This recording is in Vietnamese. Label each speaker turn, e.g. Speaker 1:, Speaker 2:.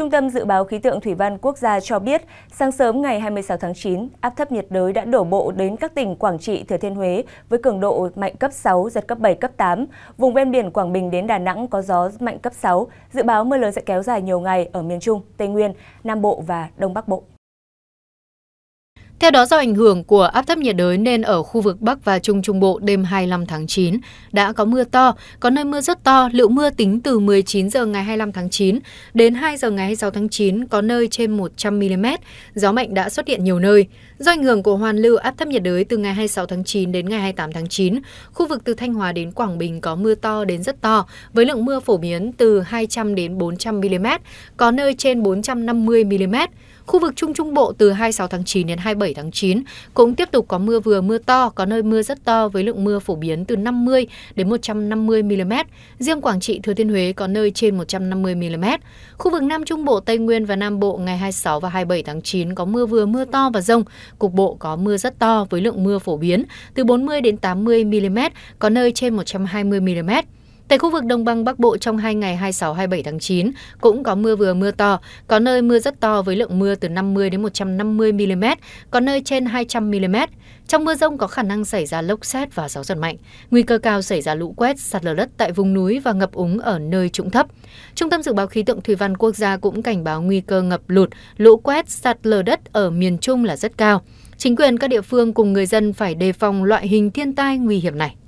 Speaker 1: Trung tâm Dự báo Khí tượng Thủy văn Quốc gia cho biết, sáng sớm ngày 26 tháng 9, áp thấp nhiệt đới đã đổ bộ đến các tỉnh Quảng Trị, Thừa Thiên Huế với cường độ mạnh cấp 6, giật cấp 7, cấp 8. Vùng ven biển Quảng Bình đến Đà Nẵng có gió mạnh cấp 6. Dự báo mưa lớn sẽ kéo dài nhiều ngày ở miền Trung, Tây Nguyên, Nam Bộ và Đông Bắc Bộ.
Speaker 2: Theo đó, do ảnh hưởng của áp thấp nhiệt đới nên ở khu vực Bắc và Trung Trung Bộ đêm 25 tháng 9 đã có mưa to, có nơi mưa rất to, lượng mưa tính từ 19 giờ ngày 25 tháng 9 đến 2 giờ ngày 26 tháng 9 có nơi trên 100mm, gió mạnh đã xuất hiện nhiều nơi. Do ảnh hưởng của hoàn lưu áp thấp nhiệt đới từ ngày 26 tháng 9 đến ngày 28 tháng 9, khu vực từ Thanh Hóa đến Quảng Bình có mưa to đến rất to, với lượng mưa phổ biến từ 200 đến 400mm, có nơi trên 450mm. Khu vực Trung Trung Bộ từ 26 tháng 9 đến 27 tháng 9 cũng tiếp tục có mưa vừa mưa to, có nơi mưa rất to với lượng mưa phổ biến từ 50 đến 150 mm. Riêng Quảng Trị, Thừa Thiên Huế có nơi trên 150 mm. Khu vực Nam Trung Bộ, Tây Nguyên và Nam Bộ ngày 26 và 27 tháng 9 có mưa vừa mưa to và rông. Cục bộ có mưa rất to với lượng mưa phổ biến từ 40 đến 80 mm, có nơi trên 120 mm. Tại khu vực Đồng bằng Bắc Bộ trong hai ngày 26 27 tháng 9 cũng có mưa vừa mưa to, có nơi mưa rất to với lượng mưa từ 50 đến 150 mm, có nơi trên 200 mm. Trong mưa rông có khả năng xảy ra lốc xét và gió giật mạnh, nguy cơ cao xảy ra lũ quét, sạt lở đất tại vùng núi và ngập úng ở nơi trũng thấp. Trung tâm dự báo khí tượng thủy văn quốc gia cũng cảnh báo nguy cơ ngập lụt, lũ quét, sạt lở đất ở miền Trung là rất cao. Chính quyền các địa phương cùng người dân phải đề phòng loại hình thiên tai nguy hiểm này.